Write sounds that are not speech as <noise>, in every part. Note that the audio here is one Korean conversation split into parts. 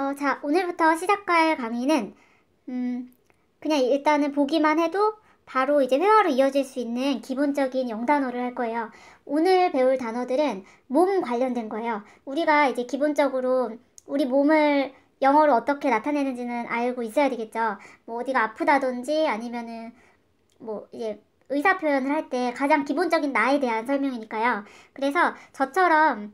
어, 자, 오늘부터 시작할 강의는, 음, 그냥 일단은 보기만 해도 바로 이제 회화로 이어질 수 있는 기본적인 영단어를 할 거예요. 오늘 배울 단어들은 몸 관련된 거예요. 우리가 이제 기본적으로 우리 몸을 영어로 어떻게 나타내는지는 알고 있어야 되겠죠. 뭐 어디가 아프다든지 아니면은 뭐 이제 의사 표현을 할 때 가장 기본적인 나에 대한 설명이니까요. 그래서 저처럼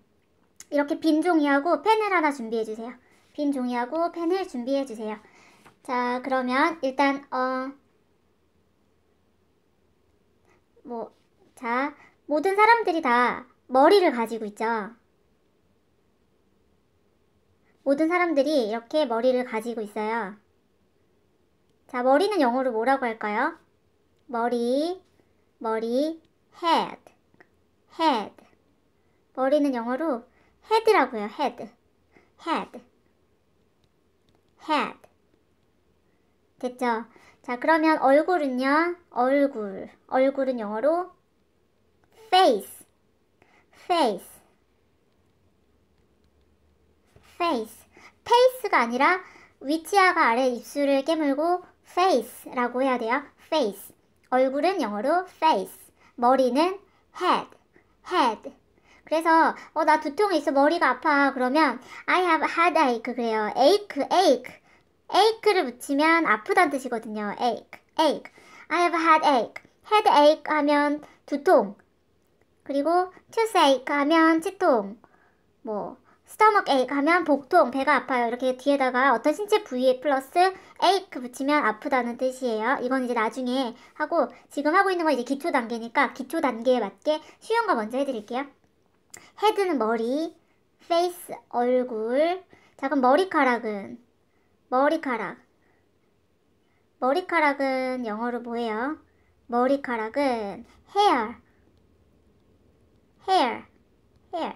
이렇게 빈 종이하고 펜을 하나 준비해 주세요. 빈 종이하고 펜을 준비해 주세요. 자, 그러면 일단 어뭐 자, 모든 사람들이 다 머리를 가지고 있죠. 모든 사람들이 이렇게 머리를 가지고 있어요. 자, 머리는 영어로 뭐라고 할까요? 머리, 머리, head, head. 머리는 영어로 head라고 해요, head, head. head. 됐죠? 자, 그러면 얼굴은요? 얼굴. 얼굴은 영어로 face. face. face. face가 아니라 위치아가 아래 입술을 깨물고 face라고 해야 돼요. face. 얼굴은 영어로 face. 머리는 head. head. 그래서 어 나 두통이 있어 머리가 아파 그러면 I have headache 그래요. ache ache ache를 붙이면 아프다는 뜻이거든요. ache ache I have headache headache 하면 두통 그리고 toothache 하면 치통 뭐 stomach ache 하면 복통 배가 아파요. 이렇게 뒤에다가 어떤 신체 부위에 플러스 ache 붙이면 아프다는 뜻이에요. 이건 이제 나중에 하고 지금 하고 있는 건 이제 기초 단계니까 기초 단계에 맞게 쉬운 거 먼저 해드릴게요. 헤드는 머리, 페이스 얼굴. 자 그럼 머리카락은 머리카락. 머리카락은 영어로 뭐예요? 머리카락은 hair. hair. hair.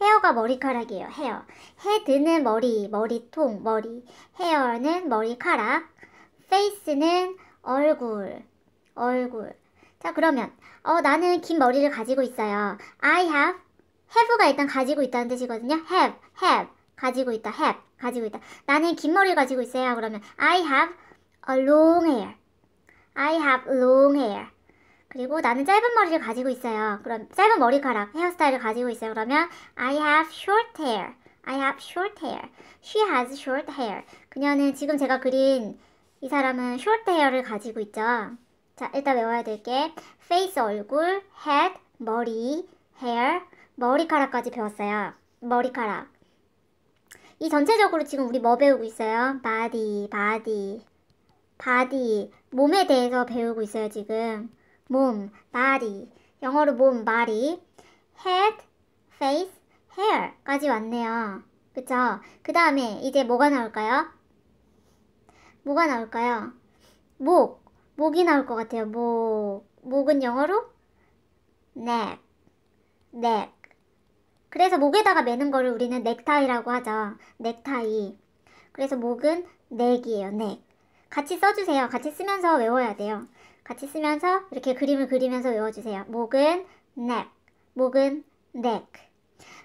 헤어가 머리카락이에요. 헤어. 헤드는 머리, 머리통, 머리. 헤어는 머리카락. 페이스는 얼굴. 얼굴. 자, 그러면 어 나는 긴 머리를 가지고 있어요. I have have가 일단 가지고 있다는 뜻이거든요. have, have, 가지고 있다, have, 가지고 있다. 나는 긴 머리 를 가지고 있어요. 그러면 I have a long hair. I have long hair. 그리고 나는 짧은 머리를 가지고 있어요. 그럼 짧은 머리카락, 헤어스타일을 가지고 있어요. 그러면 I have short hair. I have short hair. She has short hair. 그녀는 지금 제가 그린 이 사람은 short hair를 가지고 있죠. 자, 일단 외워야 될게 face 얼굴, head 머리, hair 머리카락까지 배웠어요. 머리카락. 이 전체적으로 지금 우리 뭐 배우고 있어요? 바디, 바디, 바디. 몸에 대해서 배우고 있어요, 지금. 몸, 바디. 영어로 몸, 바디. head, face, hair까지 왔네요. 그쵸? 그 다음에 이제 뭐가 나올까요? 뭐가 나올까요? 목. 목이 나올 것 같아요. 목. 목은 영어로 neck, neck. 그래서 목에다가 매는 거를 우리는 넥타이라고 하죠. 넥타이. 그래서 목은 넥이에요. 넥. 같이 써주세요. 같이 쓰면서 외워야 돼요. 같이 쓰면서 이렇게 그림을 그리면서 외워주세요. 목은 넥. 목은 넥.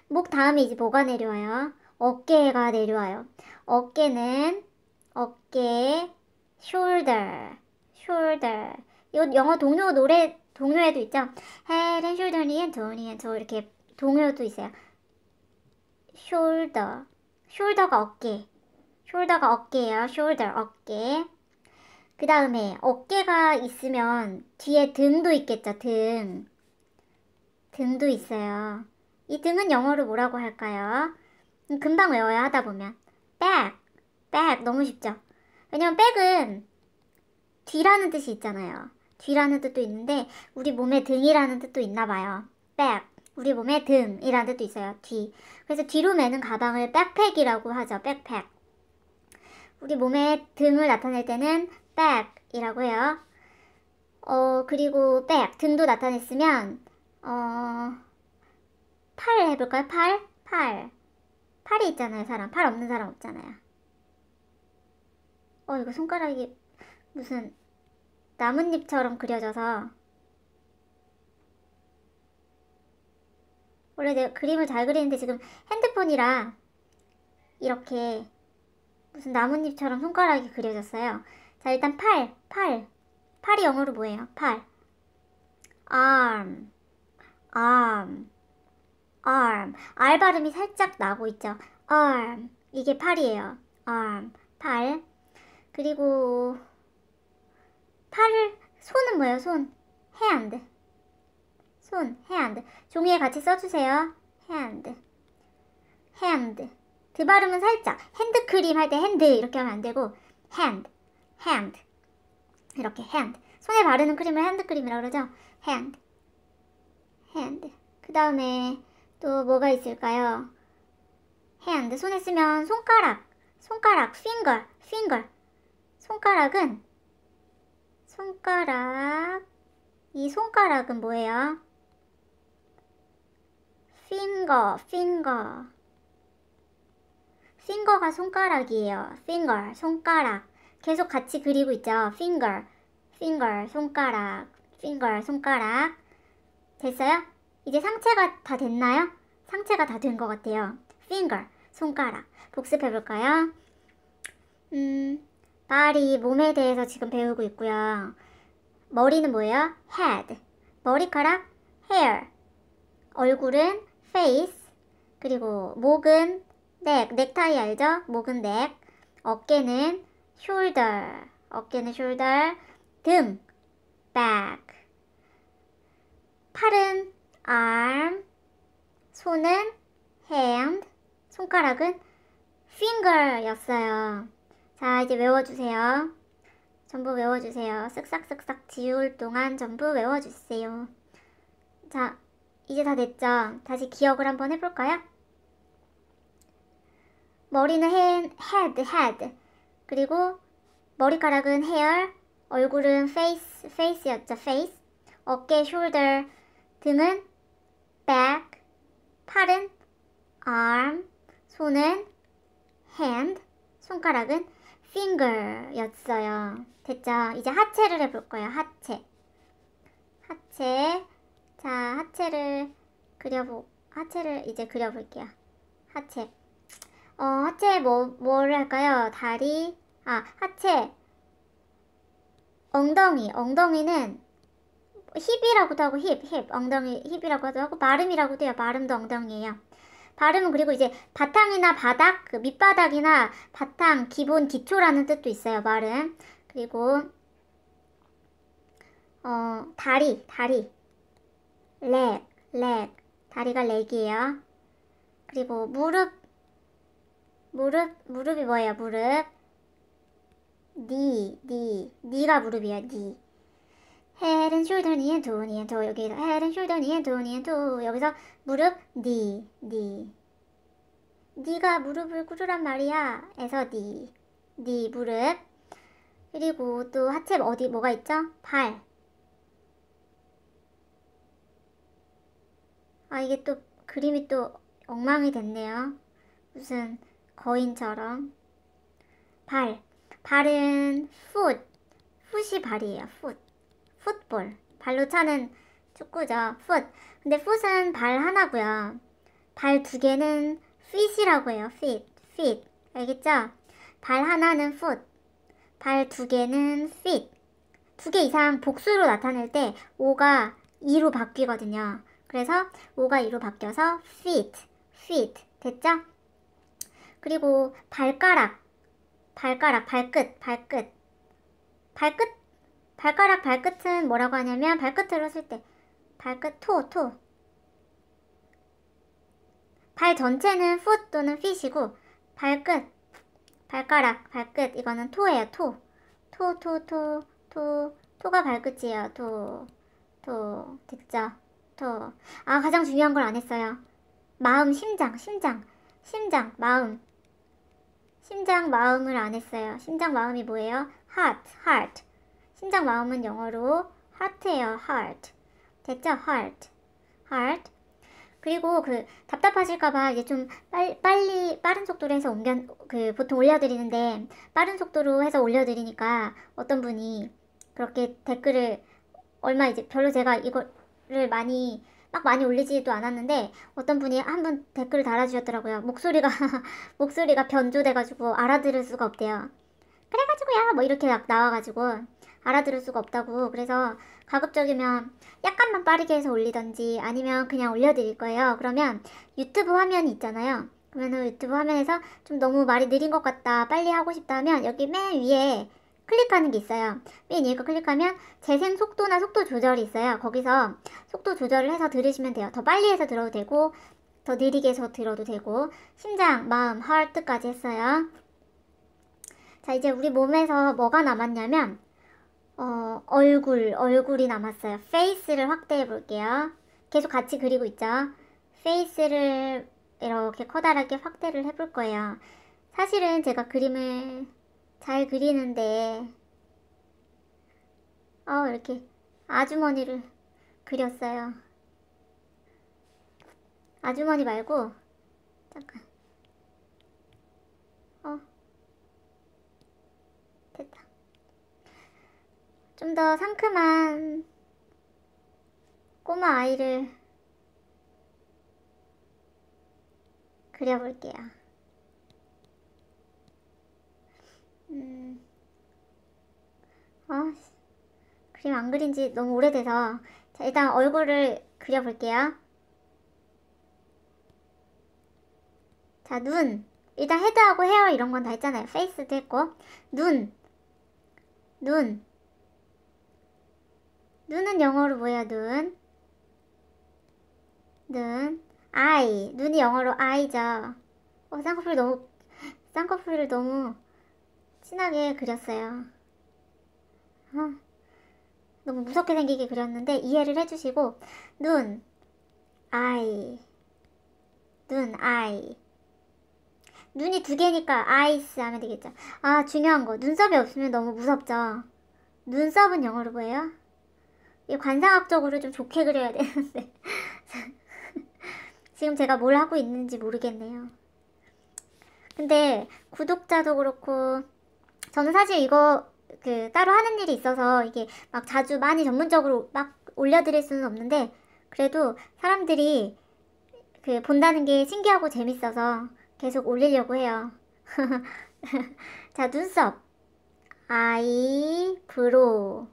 목 다음에 이제 뭐가 내려와요? 어깨가 내려와요. 어깨는 어깨, shoulder, shoulder. 이 영어 동요 노래 동요에도 있죠. Head and shoulder, knee and toe, knee and toe 이렇게 동요도 있어요. s h o u 가 어깨, s h 가 어깨예요. s h 어깨. 그 다음에 어깨가 있으면 뒤에 등도 있겠죠. 등, 등도 있어요. 이 등은 영어로 뭐라고 할까요? 음, 금방 외워요. 하다 보면 back, back 너무 쉽죠. 왜냐면 back은 뒤라는 뜻이 있잖아요. 뒤라는 뜻도 있는데 우리 몸의 등이라는 뜻도 있나 봐요. back. 우리 몸의 등이라는 뜻도 있어요. 뒤. 그래서 뒤로 매는 가방을 백팩이라고 하죠. 백팩. 우리 몸의 등을 나타낼 때는 백이라고 해요. 어, 그리고 백, 등도 나타냈으면, 어, 팔 해볼까요? 팔? 팔. 팔이 있잖아요, 사람. 팔 없는 사람 없잖아요. 어, 이거 손가락이 무슨 나뭇잎처럼 그려져서 원래 내가 그림을 잘 그리는데 지금 핸드폰이라 이렇게 무슨 나뭇잎처럼 손가락이 그려졌어요. 자, 일단 팔, 팔. 팔이 영어로 뭐예요? 팔. arm, arm, arm. 알 발음이 살짝 나고 있죠. arm. 이게 팔이에요. arm, 팔. 그리고 팔을 손은 뭐예요? 손. 해 a n d 손, hand. 종이에 같이 써주세요. hand. hand. 드 그 발음은 살짝. 핸드크림 할 때 핸드 이렇게 하면 안 되고 hand, hand. 이렇게 hand. 손에 바르는 크림을 핸드크림이라고 그러죠. hand, hand. 그 다음에 또 뭐가 있을까요? hand. 손에 쓰면 손가락, 손가락, finger, finger. 손가락은 손가락 이 손가락은 뭐예요? finger, finger. finger가 손가락이에요. finger, 손가락. 계속 같이 그리고 있죠. finger, finger, 손가락, finger, 손가락. 됐어요? 이제 상체가 다 됐나요? 상체가 다 된 것 같아요. finger, 손가락. 복습해 볼까요? 음, 발이 몸에 대해서 지금 배우고 있고요. 머리는 뭐예요? head, 머리카락, hair. 얼굴은 페이스, 그리고 목은 넥, 넥타이 알죠? 목은 넥, 어깨는 숄더, 어깨는 숄더, 등, back, 팔은 arm, 손은 hand, 손가락은 finger였어요. 자, 이제 외워주세요. 전부 외워주세요. 쓱싹쓱싹 지울 동안 전부 외워주세요. 자, 이제 다 됐죠? 다시 기억을 한번 해볼까요? 머리는 head, head. 그리고 머리카락은 hair, 얼굴은 face, face였죠, face. 어깨, shoulder. 등은 back. 팔은 arm. 손은 hand. 손가락은 finger였어요. 됐죠? 이제 하체를 해볼 거예요, 하체. 하체. 자 하체를 그려보 하체를 이제 그려볼게요 하체 어 하체 뭐 뭐를 할까요 다리 아 하체 엉덩이 엉덩이는 힙이라고도 하고 힙, 힙, 엉덩이 힙이라고도 하고 마름이라고도 해요. 마름도 엉덩이에요. 발음은 그리고 이제 바탕이나 바닥, 그 밑바닥이나 바탕, 기본, 기초라는 뜻도 있어요. 마름. 그리고 어, 다리, 다리. 렉, 렉. 다리가 렉이에요. 그리고 무릎, 무릎, 무릎이 뭐예요? 무릎. 니, 니, 니가 무릎이야, 니. head and shoulder, knee and toe, knee and toe. 여기 head and shoulder, knee and toe, knee and toe. 여기서 무릎, 니, 니. 니가 무릎을 꿇으란 말이야. 에서 니, 니 무릎. 그리고 또 하체 어디 뭐가 있죠? 발, 아 이게 또 그림이 또 엉망이 됐네요. 무슨 거인처럼. 발. 발은 foot. foot이 발이에요. foot. football. 발로 차는 축구죠. foot. 근데 foot은 발 하나고요. 발 두 개는 feet이라고 해요. feet. feet. 알겠죠? 발 하나는 foot. 발 두 개는 feet. 두 개 이상 복수로 나타낼 때 5가 2로 바뀌거든요. 그래서 5가 2로 바뀌어서 feet, feet 됐죠? 그리고 발가락, 발가락, 발끝, 발끝, 발끝, 발가락, 발끝은 뭐라고 하냐면 발끝을 했을 때 발끝, 토, 토. 발 전체는 foot 또는 feet이고 발끝, 발가락, 발끝 이거는 토예요, 토. 토, 토, 토, 토, 토가 발끝이에요, 토, 토 됐죠? 부터 아 가장 중요한 걸 안 했어요 마음 심장 심장 심장 마음 심장 마음을 안 했어요 심장 마음이 뭐예요? heart heart 심장 마음은 영어로 heart예요 heart 됐죠? heart heart 그리고 그 답답하실까봐 이제 좀빨 빨리 빠른 속도로 해서 옮겨 그 보통 올려드리는데 빠른 속도로 해서 올려드리니까 어떤 분이 그렇게 댓글을 얼마 이제 별로 제가 이걸 를 많이 막 많이 올리지도 않았는데 어떤 분이 한번 댓글을 달아주셨더라고요. 목소리가 <laughs> 목소리가 변조돼가지고 알아들을 수가 없대요. 그래가지고야 뭐 이렇게 나와가지고 알아들을 수가 없다고 그래서 가급적이면 약간만 빠르게 해서 올리던지 아니면 그냥 올려드릴 거예요. 그러면 유튜브 화면이 있잖아요. 그러면 유튜브 화면에서 좀 너무 말이 느린 것 같다 빨리 하고 싶다 하면 여기 맨 위에 클릭하는 게 있어요. 맨 위에 거 클릭하면 재생 속도나 속도 조절이 있어요. 거기서 속도 조절을 해서 들으시면 돼요. 더 빨리 해서 들어도 되고 더 느리게 해서 들어도 되고 심장, 마음, 하트까지 했어요. 자 이제 우리 몸에서 뭐가 남았냐면 어, 얼굴, 얼굴이 남았어요. 페이스를 확대해 볼게요. 계속 같이 그리고 있죠. 페이스를 이렇게 커다랗게 확대를 해 볼 거예요. 사실은 제가 그림을 잘 그리는데 어 이렇게 아주머니를 그렸어요. 아주머니 말고 잠깐 어 됐다 좀 더 상큼한 꼬마 아이를 그려볼게요. 어, 그림 안 그린 지 너무 오래돼서 자 일단 얼굴을 그려볼게요 자눈 일단 헤드하고 헤어 이런 건 다 했잖아요 페이스도 했고 눈 눈. 눈은 영어로 뭐야 눈? 눈. 아이. 눈이 영어로 아이죠. 어, 쌍꺼풀 너무, 쌍꺼풀을 너무 진하게 그렸어요. 아, 너무 무섭게 생기게 그렸는데 이해를 해주시고 눈, 아이, 눈, 아이 눈이 두 개니까 아이스 하면 되겠죠. 아 중요한 거 눈썹이 없으면 너무 무섭죠. 눈썹은 영어로 뭐예요? 관상학적으로 좀 좋게 그려야 되는데 <laughs> 지금 제가 뭘 하고 있는지 모르겠네요. 근데 구독자도 그렇고 저는 사실 이거 그 따로 하는 일이 있어서 이게 막 자주 많이 전문적으로 막 올려드릴 수는 없는데 그래도 사람들이 그 본다는 게 신기하고 재밌어서 계속 올리려고 해요. <laughs> 자 눈썹 아이브로우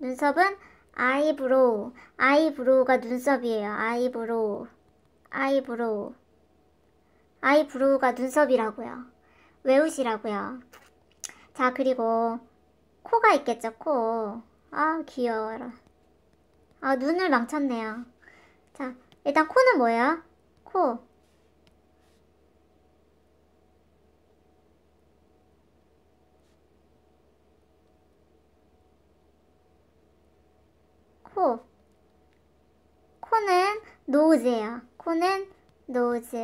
눈썹은 아이브로우 아이브로우가 눈썹이에요. 아이브로우 아이브로우 아이브로우가 눈썹이라고요. 외우시라고요. 자 그리고 코가 있겠죠, 코. 아, 귀여워라. 아, 눈을 망쳤네요. 자, 일단 코는 뭐예요? 코. 코. 코는 노즈예요. 코는 노즈.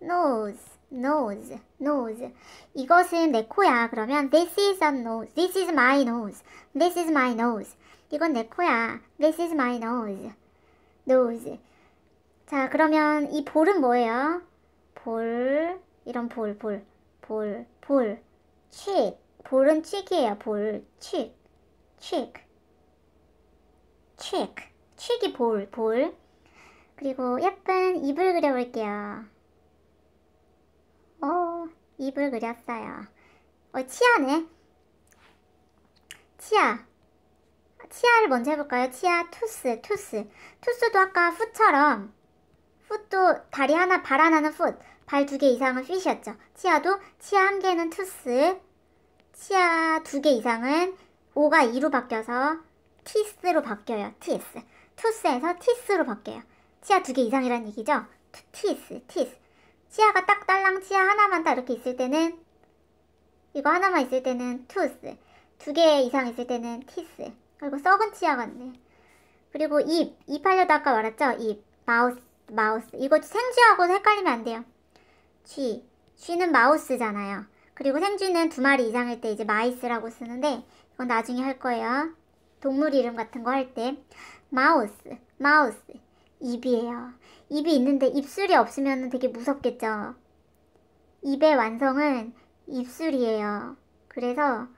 노즈. nose, nose. 이것은 내 코야. 그러면 this is a nose, this is my nose, this is my nose. 이건 내 코야. This is my nose, nose. 자, 그러면 이 볼은 뭐예요? 볼, 이런 볼, 볼, 볼, 볼. cheek, 볼은 cheek이에요. 볼, cheek, cheek, cheek. cheek이 볼, 볼. 그리고 예쁜 입을 그려볼게요. 입을 그렸어요. 어, 치아네. 치아. 치아를 먼저 해볼까요? 치아, 투스, 투스. 투스도 아까 풋처럼 풋도 다리 하나, 발 하나는 풋, 발 두 개 이상은 핏이었죠. 치아도 치아 한 개는 투스, 치아 두 개 이상은 오가 이로 바뀌어서 티스로 바뀌어요. 티스. 투스에서 티스로 바뀌어요. 치아 두 개 이상이란 얘기죠. 투, 티스, 티스. 치아가 딱 딸랑 치아 하나만 딱 이렇게 있을 때는 이거 하나만 있을 때는 투스 두 개 이상 있을 때는 티스 그리고 썩은 치아같네 그리고 입, 입 하려다 아까 말았죠? 입, 마우스, 마우스 이거 생쥐하고 헷갈리면 안 돼요 쥐, 쥐는 마우스잖아요 그리고 생쥐는 두 마리 이상일 때 이제 마이스라고 쓰는데 이건 나중에 할 거예요 동물 이름 같은 거 할 때 마우스, 마우스 입이에요 입이 있는데 입술이 없으면 되게 무섭겠죠. 입의 완성은 입술이에요. 그래서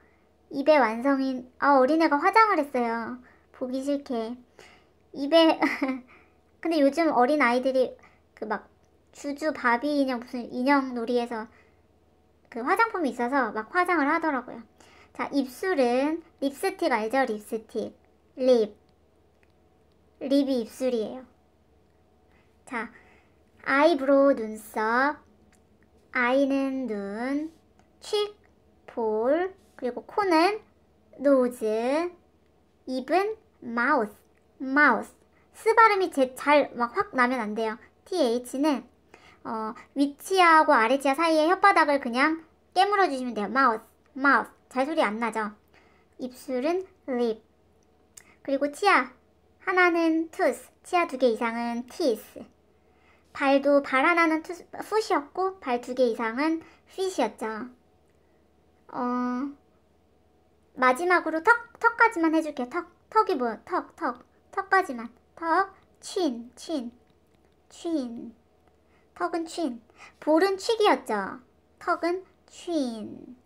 입의 완성인 아 어린애가 화장을 했어요. 보기 싫게. 입에 <laughs> 근데 요즘 어린 아이들이 그 막 주주 바비 인형 무슨 인형 놀이에서 그 화장품이 있어서 막 화장을 하더라고요. 자, 입술은 립스틱 알죠? 립스틱. 립. 립이 입술이에요. 자, 아이브로우 눈썹, 아이는 눈, 칙, 볼, 그리고 코는 노즈, 입은 마우스, 마우스. 스 발음이 잘막 확 나면 안 돼요. TH는 어, 위치하고 아래치아 사이에 혓바닥을 그냥 깨물어 주시면 돼요. 마우스, 마우스. 잘 소리 안 나죠? 입술은 립. 그리고 치아. 하나는 투스. 치아 두 개 이상은 t 스 발도 발 하나는 투, 풋이었고 발 두 개 이상은 핏이었죠. 어, 마지막으로 턱, 턱까지만 해줄게요. 턱, 턱이 뭐야? 턱, 턱, 턱까지만. 턱, 친, 친, 친. 턱은 친. 볼은 칙기였죠 턱은 친.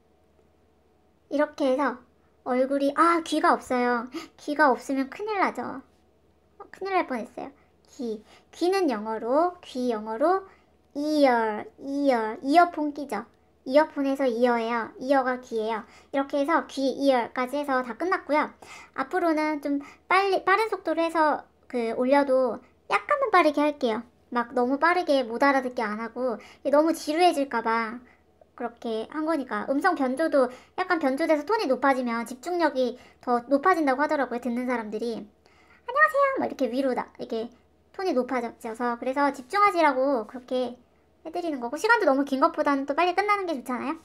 이렇게 해서 얼굴이, 아, 귀가 없어요. 귀가 없으면 큰일 나죠. 어, 큰일 날 뻔했어요. 귀. 귀는 영어로, 귀 영어로 ear, ear, 이어폰 끼죠. 이어폰에서 이어예요. 이어가 귀예요. 이렇게 해서 귀, 이어까지 해서 다 끝났고요. 앞으로는 좀 빨리 빠른 속도로 해서 그 올려도 약간만 빠르게 할게요. 막 너무 빠르게 못 알아듣게 안 하고 너무 지루해질까봐 그렇게 한 거니까 음성 변조도 약간 변조돼서 톤이 높아지면 집중력이 더 높아진다고 하더라고요. 듣는 사람들이 안녕하세요 막 이렇게 위로 나 이렇게 톤이 높아져서 그래서 집중하시라고 그렇게 해드리는 거고 시간도 너무 긴 것보다는 또 빨리 끝나는 게 좋잖아요.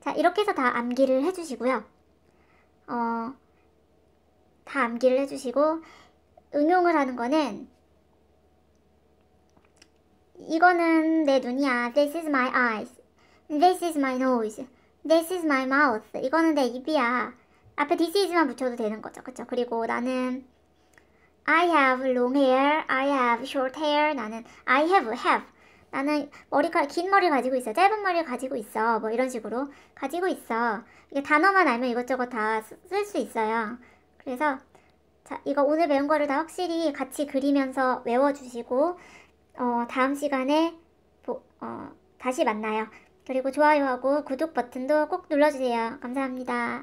자 이렇게 해서 다 암기를 해주시고요. 어, 다 암기를 해주시고 응용을 하는 거는 이거는 내 눈이야. 아, this is my eyes. This is my nose. This is my mouth. 이거는 내 입이야. 앞에 this is만 붙여도 되는 거죠. 그쵸? 그리고 나는 I have long hair. I have short hair. 나는 I have have. 나는 머리카락 긴 머리를 가지고 있어. 짧은 머리를 가지고 있어. 뭐 이런 식으로 가지고 있어. 이게 단어만 알면 이것저것 다 쓸 수 있어요. 그래서 자, 이거 오늘 배운 거를 다 확실히 같이 그리면서 외워 주시고 어, 다음 시간에 보, 어, 다시 만나요. 그리고 좋아요하고 구독 버튼도 꼭 눌러주세요. 감사합니다.